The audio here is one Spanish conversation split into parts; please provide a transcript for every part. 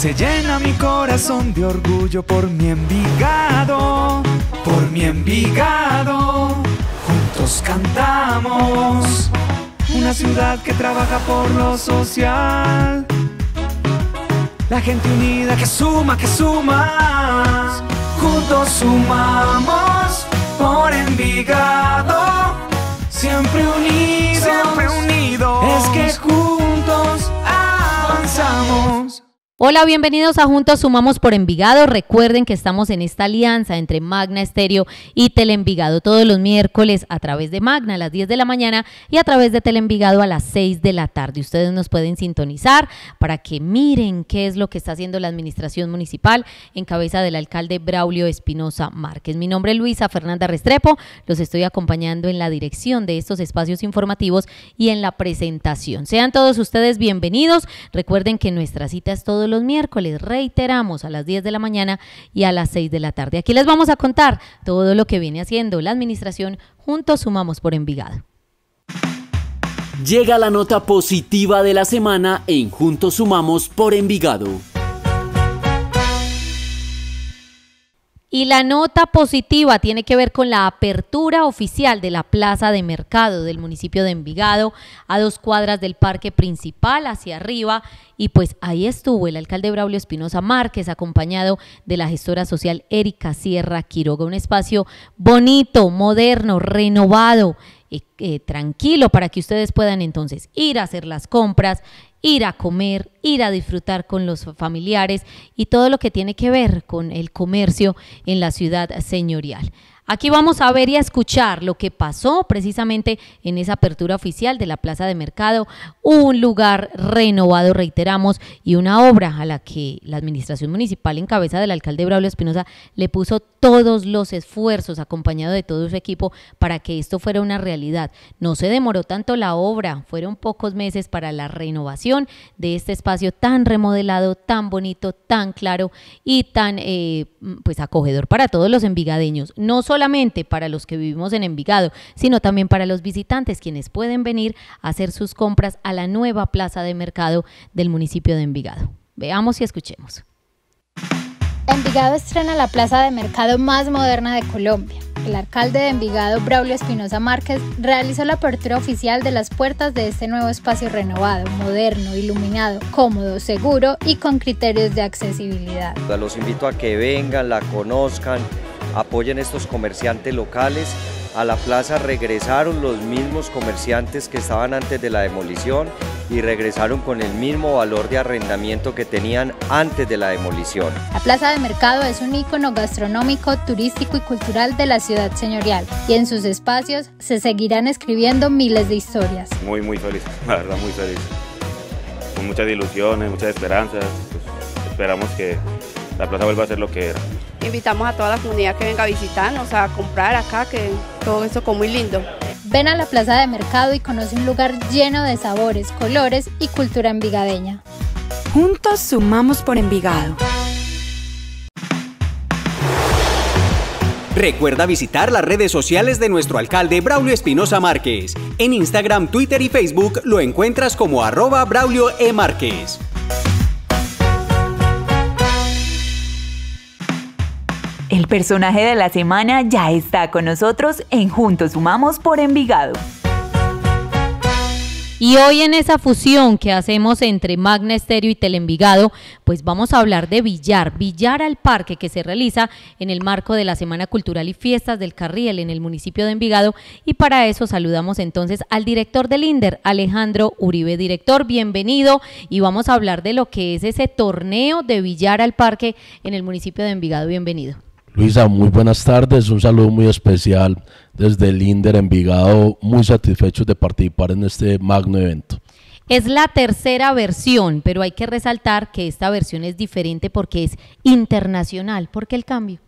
Se llena mi corazón de orgullo por mi Envigado, por mi Envigado. Juntos cantamos. Una ciudad que trabaja por lo social. La gente unida que suma, que suma. Juntos sumamos por Envigado. Siempre unidos. Siempre unidos. Es que juntos avanzamos. Hola, bienvenidos a Juntos Sumamos por Envigado. Recuerden que estamos en esta alianza entre Magna Estéreo y Telenvigado todos los miércoles a través de Magna a las 10 de la mañana y a través de Telenvigado a las 6 de la tarde. Ustedes nos pueden sintonizar para que miren qué es lo que está haciendo la administración municipal en cabeza del alcalde Braulio Espinosa Márquez. Mi nombre es Luisa Fernanda Restrepo. Los estoy acompañando en la dirección de estos espacios informativos y en la presentación. Sean todos ustedes bienvenidos. Recuerden que nuestra cita es todos los miércoles. Reiteramos a las 10 de la mañana y a las 6 de la tarde. Aquí les vamos a contar todo lo que viene haciendo la administración. Juntos sumamos por Envigado. Llega la nota positiva de la semana en Juntos Sumamos por Envigado. Y la nota positiva tiene que ver con la apertura oficial de la plaza de mercado del municipio de Envigado a dos cuadras del parque principal hacia arriba. Y pues ahí estuvo el alcalde Braulio Espinosa Márquez acompañado de la gestora social Erika Sierra Quiroga. Un espacio bonito, moderno, renovado eh, tranquilo para que ustedes puedan entonces ir a hacer las compras, ir a comer, ir a disfrutar con los familiares y todo lo que tiene que ver con el comercio en la ciudad señorial. Aquí vamos a ver y a escuchar lo que pasó precisamente en esa apertura oficial de la Plaza de Mercado, un lugar renovado, reiteramos, y una obra a la que la administración municipal en cabeza del alcalde Braulio Espinosa le puso todos los esfuerzos acompañado de todo su equipo para que esto fuera una realidad. No se demoró tanto la obra, fueron pocos meses para la renovación de este espacio tan remodelado, tan bonito, tan claro y tan eh, pues acogedor para todos los envigadeños. No para los que vivimos en Envigado, sino también para los visitantes, quienes pueden venir a hacer sus compras a la nueva plaza de mercado del municipio de Envigado. Veamos y escuchemos. Envigado estrena la plaza de mercado más moderna de Colombia. El alcalde de Envigado, Braulio Espinosa Márquez, realizó la apertura oficial de las puertas de este nuevo espacio renovado, moderno, iluminado, cómodo, seguro y con criterios de accesibilidad. Los invito a que vengan, la conozcan, apoyen estos comerciantes locales. A la plaza regresaron los mismos comerciantes que estaban antes de la demolición y regresaron con el mismo valor de arrendamiento que tenían antes de la demolición. La plaza de mercado es un icono gastronómico, turístico y cultural de la ciudad señorial y en sus espacios se seguirán escribiendo miles de historias. Muy, muy feliz, la verdad, muy feliz. Con muchas ilusiones, muchas esperanzas. Pues, esperamos que la plaza vuelva a ser lo que era. Invitamos a toda la comunidad que venga a visitarnos, a comprar acá, que todo eso como muy lindo. Ven a la plaza de mercado y conoce un lugar lleno de sabores, colores y cultura envigadeña. Juntos sumamos por Envigado. Recuerda visitar las redes sociales de nuestro alcalde Braulio Espinosa Márquez. En Instagram, Twitter y Facebook lo encuentras como arroba Braulio E. Márquez. personaje de la semana ya está con nosotros en Juntos Sumamos por Envigado. Y hoy en esa fusión que hacemos entre Magna Estéreo y Telenvigado, pues vamos a hablar de Villar, Villar al Parque, que se realiza en el marco de la Semana Cultural y Fiestas del Carril en el municipio de Envigado. Y para eso saludamos entonces al director del INDER, Alejandro Uribe. Director, bienvenido. Y vamos a hablar de lo que es ese torneo de Villar al Parque en el municipio de Envigado. Bienvenido. Luisa, muy buenas tardes, un saludo muy especial desde el INDER Envigado, muy satisfechos de participar en este magno evento. Es la tercera versión, pero hay que resaltar que esta versión es diferente porque es internacional. ¿Por qué el cambio?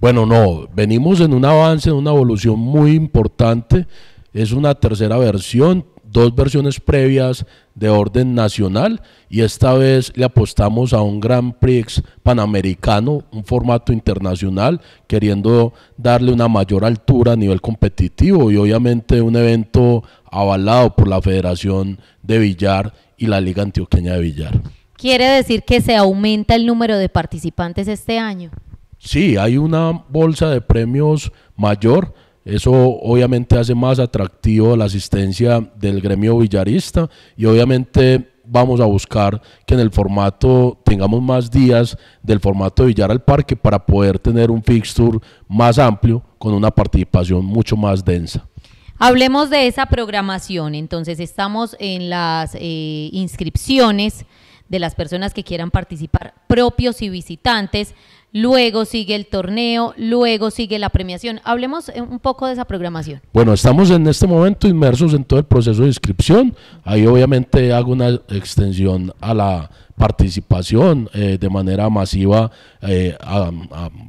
Bueno, no, venimos en un avance, en una evolución muy importante. Es una tercera versión, dos versiones previas de orden nacional y esta vez le apostamos a un Grand Prix panamericano, un formato internacional, queriendo darle una mayor altura a nivel competitivo y obviamente un evento avalado por la Federación de Villar y la Liga Antioqueña de Villar. ¿Quiere decir que se aumenta el número de participantes este año? Sí, hay una bolsa de premios mayor eso obviamente hace más atractivo la asistencia del gremio villarista y obviamente vamos a buscar que en el formato tengamos más días del formato de Villar al Parque para poder tener un fixture más amplio con una participación mucho más densa. Hablemos de esa programación, entonces estamos en las eh, inscripciones de las personas que quieran participar, propios y visitantes luego sigue el torneo, luego sigue la premiación. Hablemos eh, un poco de esa programación. Bueno, estamos en este momento inmersos en todo el proceso de inscripción. Ahí obviamente hago una extensión a la participación eh, de manera masiva eh, a,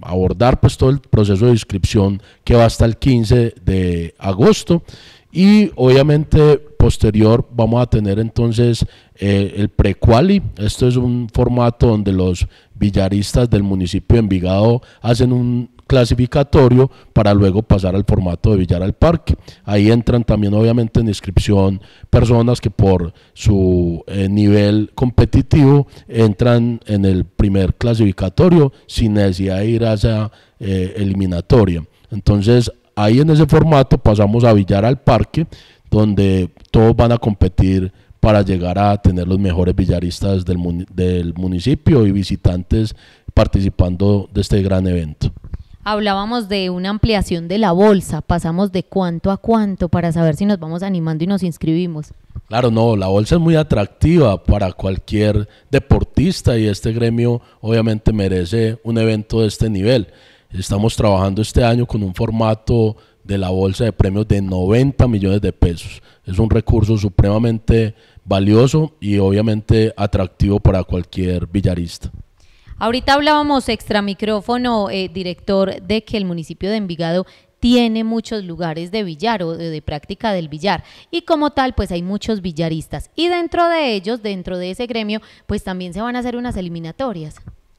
abordar pues todo el proceso de inscripción que va hasta el 15 de agosto y obviamente posterior vamos a tener entonces eh, el pre quali Esto es un formato donde los villaristas del municipio de Envigado hacen un clasificatorio para luego pasar al formato de villar al parque. Ahí entran también obviamente en inscripción personas que por su eh, nivel competitivo entran en el primer clasificatorio sin necesidad de ir a eh, eliminatoria. Entonces ahí en ese formato pasamos a villar al parque donde todos van a competir para llegar a tener los mejores billaristas del, municipio y visitantes participando de este gran evento. Hablábamos de una ampliación de la bolsa, pasamos de cuánto a cuánto para saber si nos vamos animando y nos inscribimos. Claro, no, la bolsa es muy atractiva para cualquier deportista y este gremio obviamente merece un evento de este nivel. Estamos trabajando este año con un formato de la bolsa de premios de 90 millones de pesos. Es un recurso supremamente valioso y obviamente atractivo para cualquier villarista. Ahorita hablábamos extra micrófono, eh, director, de que el municipio de Envigado tiene muchos lugares de billar o de, práctica del billar y como tal pues hay muchos billaristas y dentro de ellos, dentro de ese gremio pues también se van a hacer unas eliminatorias.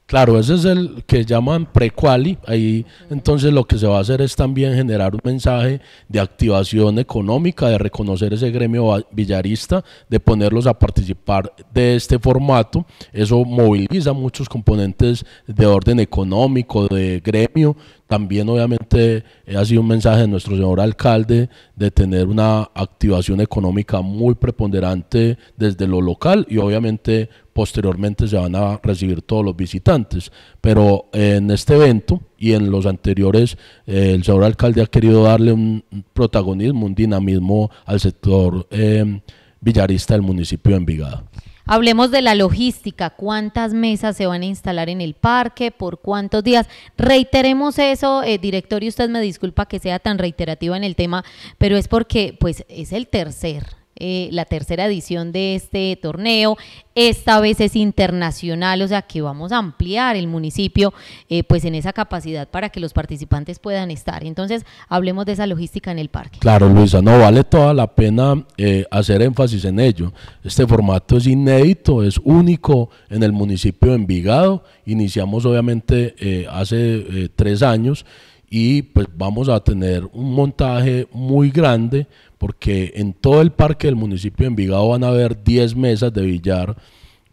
Claro, ese es el que llaman prequali. Ahí entonces lo que se va a hacer es también generar un mensaje de activación económica, de reconocer ese gremio villarista, de ponerlos a participar de este formato. Eso moviliza muchos componentes de orden económico, de gremio. También obviamente ha sido un mensaje de nuestro señor alcalde de tener una activación económica muy preponderante desde lo local y obviamente posteriormente se van a recibir todos los visitantes. Pero en este evento y en los anteriores, eh, el señor alcalde ha querido darle un protagonismo, un dinamismo al sector eh, villarista del municipio de Envigado. Hablemos de la logística, cuántas mesas se van a instalar en el parque, por cuántos días. Reiteremos eso, eh, director, y usted me disculpa que sea tan reiterativo en el tema, pero es porque pues es el tercer eh, la tercera edición de este torneo. Esta vez es internacional, o sea que vamos a ampliar el municipio eh, pues en esa capacidad para que los participantes puedan estar. Entonces, hablemos de esa logística en el parque. Claro, Luisa, no vale toda la pena eh, hacer énfasis en ello. Este formato es inédito, es único en el municipio de Envigado. Iniciamos obviamente hace tres años y pues vamos a tener un montaje muy grande, porque en todo el parque del municipio de Envigado van a haber 10 mesas de billar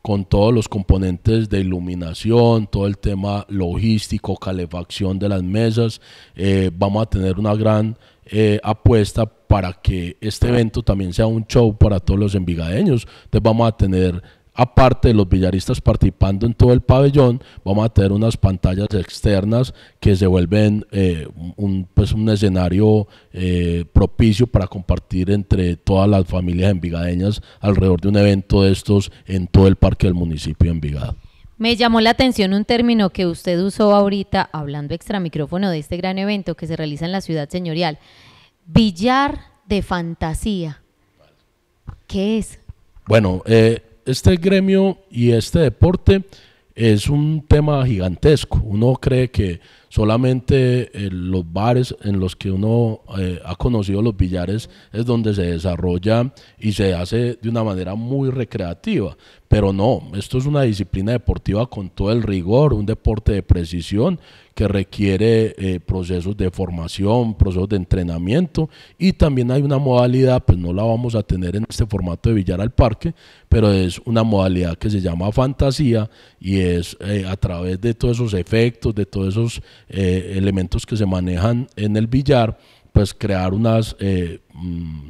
con todos los componentes de iluminación, todo el tema logístico, calefacción de las mesas. Eh, vamos a tener una gran eh, apuesta para que este evento también sea un show para todos los envigadeños. Entonces vamos a tener aparte de los billaristas participando en todo el pabellón, vamos a tener unas pantallas externas que se vuelven eh, un, pues un escenario eh, propicio para compartir entre todas las familias envigadeñas alrededor de un evento de estos en todo el parque del municipio de Envigado. Me llamó la atención un término que usted usó ahorita hablando extra micrófono de este gran evento que se realiza en la ciudad señorial. Billar de fantasía. ¿Qué es? Bueno, eh, este gremio y este deporte es un tema gigantesco. Uno cree que solamente eh, los bares en los que uno eh, ha conocido los billares es donde se desarrolla y se hace de una manera muy recreativa. Pero no, esto es una disciplina deportiva con todo el rigor, un deporte de precisión que requiere eh, procesos de formación, procesos de entrenamiento y también hay una modalidad, pues no la vamos a tener en este formato de billar al parque, pero es una modalidad que se llama fantasía y es eh, a través de todos esos efectos, de todos esos eh, elementos que se manejan en el billar, pues crear unas... Mm,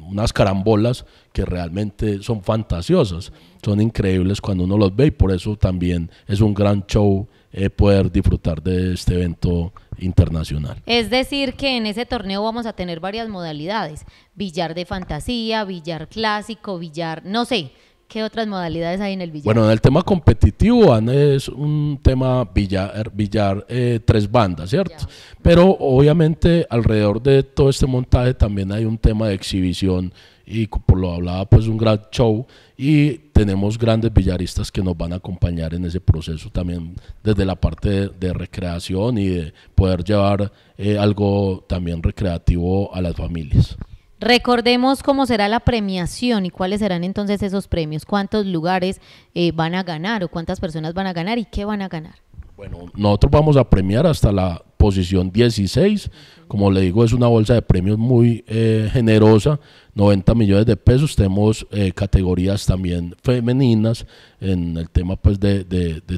unas carambolas que realmente son fantasiosas, son increíbles cuando uno los ve y por eso también es un gran show eh, poder disfrutar de este evento internacional. Es decir, que en ese torneo vamos a tener varias modalidades, billar de fantasía, billar clásico, billar, no sé, ¿Qué otras modalidades hay en el billar? Bueno, en el tema competitivo, Ana, es un tema billar, er, eh, tres bandas, ¿cierto? Pero obviamente alrededor de todo este montaje también hay un tema de exhibición y como lo hablaba pues un gran show y tenemos grandes billaristas que nos van a acompañar en ese proceso también desde la parte de, recreación y de poder llevar eh, algo también recreativo a las familias. Recordemos cómo será la premiación y cuáles serán entonces esos premios, cuántos lugares eh, van a ganar o cuántas personas van a ganar y qué van a ganar. Bueno, nosotros vamos a premiar hasta la posición 16. Como le digo, es una bolsa de premios muy eh, generosa, 90 millones de pesos. Tenemos eh, categorías también femeninas en el tema pues de,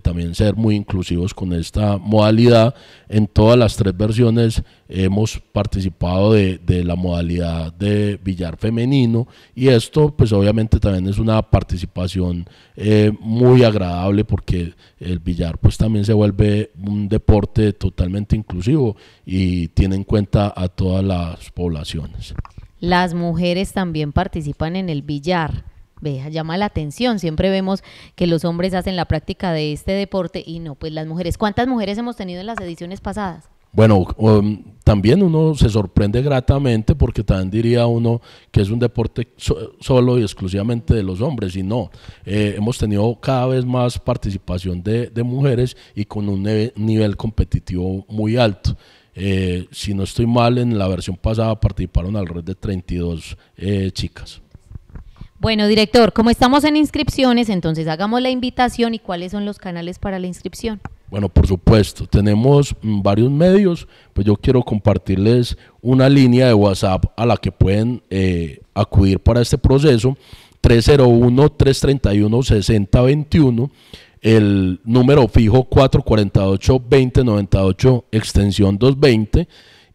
también ser muy inclusivos con esta modalidad. En todas las tres versiones hemos participado de, la modalidad de billar femenino y esto pues obviamente también es una participación eh, muy agradable porque el billar pues también se vuelve un deporte totalmente inclusivo y tiene en cuenta a todas las poblaciones. Las mujeres también participan en el billar. Vea, llama la atención. Siempre vemos que los hombres hacen la práctica de este deporte y no, pues las mujeres. ¿Cuántas mujeres hemos tenido en las ediciones pasadas? Bueno, um, también uno se sorprende gratamente porque también diría uno que es un deporte solo y exclusivamente de los hombres y no, eh, hemos tenido cada vez más participación de, de mujeres y con un nivel competitivo muy alto. Eh, si no estoy mal, en la versión pasada participaron alrededor de 32 eh, chicas. Bueno, director, como estamos en inscripciones, entonces hagamos la invitación y cuáles son los canales para la inscripción. Bueno, por supuesto, tenemos mm, varios medios, pues yo quiero compartirles una línea de WhatsApp a la que pueden eh, acudir para este proceso, 301-331-6021 el número fijo 448-2098, extensión 220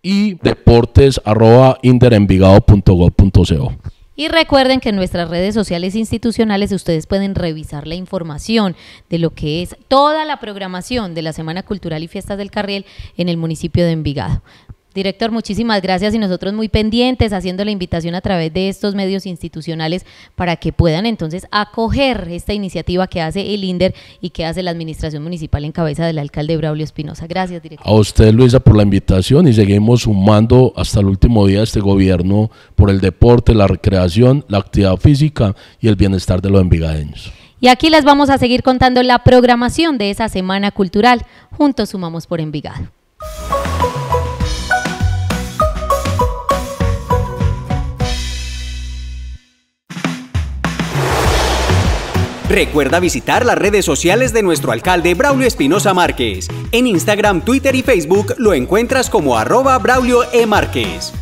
y deportes arroba y recuerden que en nuestras redes sociales institucionales ustedes pueden revisar la información de lo que es toda la programación de la Semana Cultural y Fiestas del Carriel en el municipio de Envigado. Director, muchísimas gracias y nosotros muy pendientes haciendo la invitación a través de estos medios institucionales para que puedan entonces acoger esta iniciativa que hace el INDER y que hace la Administración Municipal en cabeza del alcalde Braulio Espinosa. Gracias, director. A usted, Luisa, por la invitación y seguimos sumando hasta el último día de este gobierno por el deporte, la recreación, la actividad física y el bienestar de los envigadeños. Y aquí les vamos a seguir contando la programación de esa Semana Cultural. Juntos sumamos por Envigado. Recuerda visitar las redes sociales de nuestro alcalde Braulio Espinosa Márquez. En Instagram, Twitter y Facebook lo encuentras como arroba Braulio E. Márquez.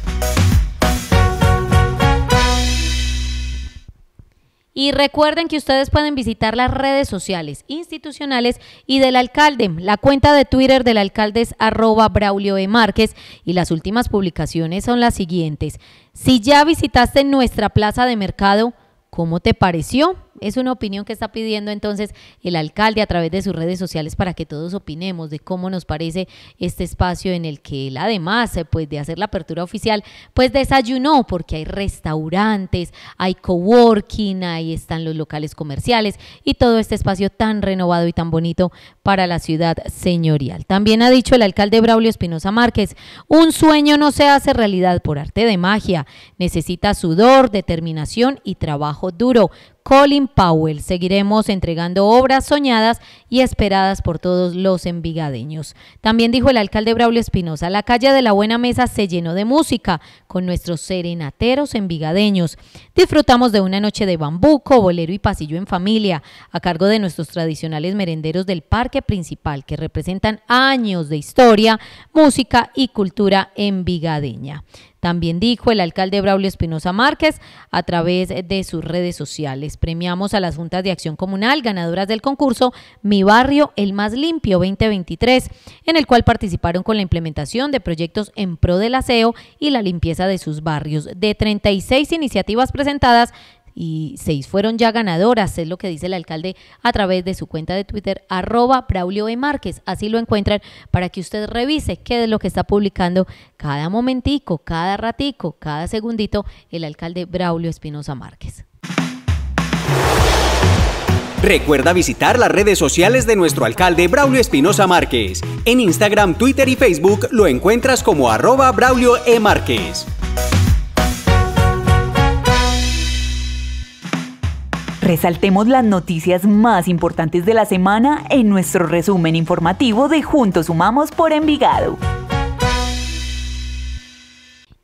Y recuerden que ustedes pueden visitar las redes sociales institucionales y del alcalde. La cuenta de Twitter del alcalde es arroba Braulio E. Márquez y las últimas publicaciones son las siguientes. Si ya visitaste nuestra plaza de mercado, ¿cómo te pareció? Es una opinión que está pidiendo entonces el alcalde a través de sus redes sociales para que todos opinemos de cómo nos parece este espacio en el que él además eh, pues de hacer la apertura oficial pues desayunó porque hay restaurantes, hay coworking, ahí están los locales comerciales y todo este espacio tan renovado y tan bonito para la ciudad señorial. También ha dicho el alcalde Braulio Espinosa Márquez, un sueño no se hace realidad por arte de magia, necesita sudor, determinación y trabajo duro Colin Powell. Seguiremos entregando obras soñadas y esperadas por todos los envigadeños. También dijo el alcalde Braulio Espinosa, la calle de la Buena Mesa se llenó de música con nuestros serenateros envigadeños. Disfrutamos de una noche de bambuco, bolero y pasillo en familia, a cargo de nuestros tradicionales merenderos del Parque Principal, que representan años de historia, música y cultura envigadeña. También dijo el alcalde Braulio Espinosa Márquez a través de sus redes sociales. Premiamos a las juntas de acción comunal ganadoras del concurso Mi Barrio, el más limpio 2023, en el cual participaron con la implementación de proyectos en pro del aseo y la limpieza de sus barrios. De 36 iniciativas presentadas, y seis fueron ya ganadoras, es lo que dice el alcalde a través de su cuenta de Twitter, arroba Braulio E. Márquez. Así lo encuentran para que usted revise qué es lo que está publicando cada momentico, cada ratico, cada segundito el alcalde Braulio Espinosa Márquez. Recuerda visitar las redes sociales de nuestro alcalde Braulio Espinosa Márquez. En Instagram, Twitter y Facebook lo encuentras como arroba Braulio E. Márquez. Resaltemos las noticias más importantes de la semana en nuestro resumen informativo de Juntos Sumamos por Envigado.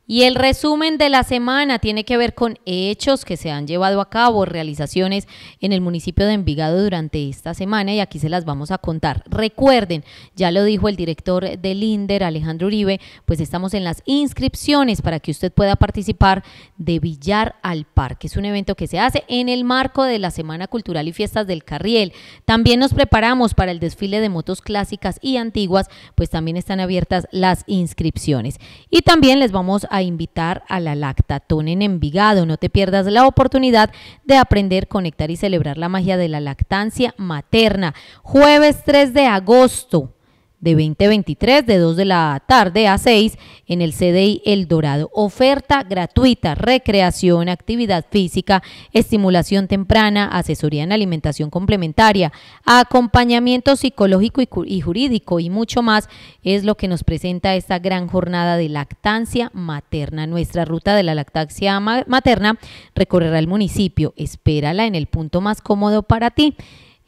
Y el resumen de la semana tiene que ver con hechos que se han llevado a cabo, realizaciones en el municipio de Envigado durante esta semana y aquí se las vamos a contar. Recuerden, ya lo dijo el director del INDER, Alejandro Uribe, pues estamos en las inscripciones para que usted pueda participar de Villar al Parque. Es un evento que se hace en el marco de la Semana Cultural y Fiestas del Carriel. También nos preparamos para el desfile de motos clásicas y antiguas, pues también están abiertas las inscripciones. Y también les vamos a a invitar a la Lactatón en Envigado. No te pierdas la oportunidad de aprender, conectar y celebrar la magia de la lactancia materna. Jueves 3 de agosto de 2023 de 2 de la tarde a 6 en el CDI El Dorado. Oferta gratuita, recreación, actividad física, estimulación temprana, asesoría en alimentación complementaria, acompañamiento psicológico y, y jurídico y mucho más es lo que nos presenta esta gran jornada de lactancia materna. Nuestra ruta de la lactancia materna recorrerá el municipio. Espérala en el punto más cómodo para ti.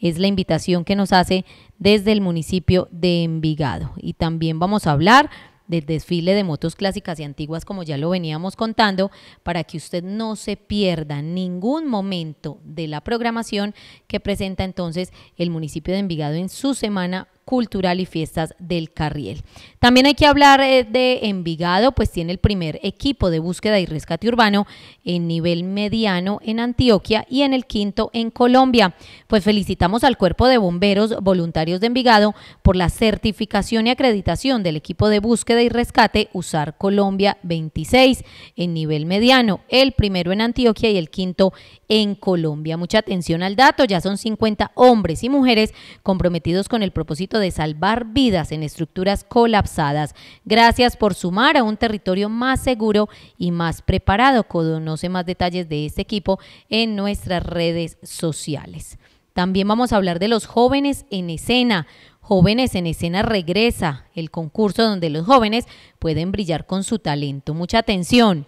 Es la invitación que nos hace desde el municipio de Envigado. Y también vamos a hablar del desfile de motos clásicas y antiguas, como ya lo veníamos contando, para que usted no se pierda ningún momento de la programación que presenta entonces el municipio de Envigado en su semana Cultural y Fiestas del Carriel. También hay que hablar eh, de Envigado, pues tiene el primer equipo de búsqueda y rescate urbano en nivel mediano en Antioquia y en el quinto en Colombia. Pues felicitamos al Cuerpo de Bomberos Voluntarios de Envigado por la certificación y acreditación del equipo de búsqueda y rescate USAR Colombia 26 en nivel mediano, el primero en Antioquia y el quinto en Colombia. Mucha atención al dato, ya son 50 hombres y mujeres comprometidos con el propósito de salvar vidas en estructuras colapsadas. Gracias por sumar a un territorio más seguro y más preparado. Conoce más detalles de este equipo en nuestras redes sociales. También vamos a hablar de los jóvenes en escena. Jóvenes en Escena regresa, el concurso donde los jóvenes pueden brillar con su talento. Mucha atención.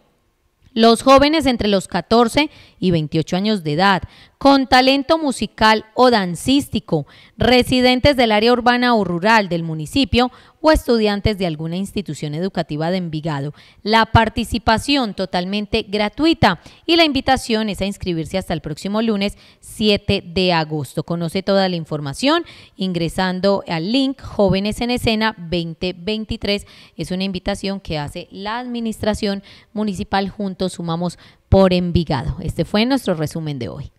Los jóvenes entre los 14 y 28 años de edad, con talento musical o dancístico, residentes del área urbana o rural del municipio o estudiantes de alguna institución educativa de Envigado. La participación totalmente gratuita y la invitación es a inscribirse hasta el próximo lunes 7 de agosto. Conoce toda la información ingresando al link Jóvenes en Escena 2023. Es una invitación que hace la Administración Municipal Juntos Sumamos por Envigado. Este fue nuestro resumen de hoy.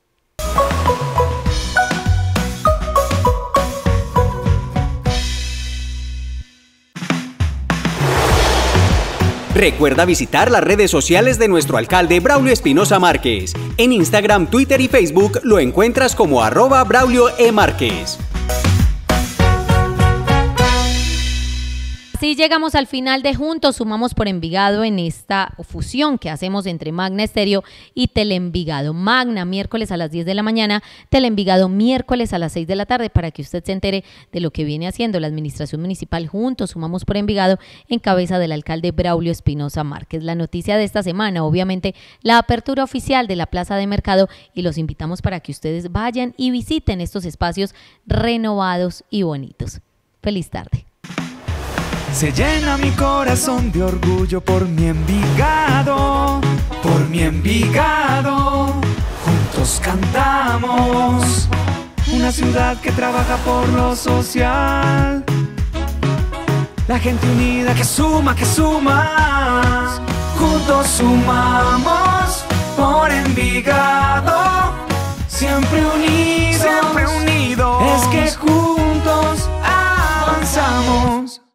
Recuerda visitar las redes sociales de nuestro alcalde Braulio Espinosa Márquez. En Instagram, Twitter y Facebook lo encuentras como arroba Braulio E. Márquez. Así llegamos al final de Juntos Sumamos por Envigado en esta fusión que hacemos entre Magna Estéreo y Telenvigado. Magna miércoles a las 10 de la mañana, Telenvigado miércoles a las 6 de la tarde para que usted se entere de lo que viene haciendo la Administración Municipal Juntos Sumamos por Envigado en cabeza del alcalde Braulio Espinosa Márquez. La noticia de esta semana, obviamente, la apertura oficial de la Plaza de Mercado y los invitamos para que ustedes vayan y visiten estos espacios renovados y bonitos. Feliz tarde. Se llena mi corazón de orgullo por mi Envigado, por mi Envigado. Juntos cantamos. Una ciudad que trabaja por lo social. La gente unida que suma, que suma. Juntos sumamos por Envigado. Siempre unidos. Siempre unidos. Es que juntos avanzamos.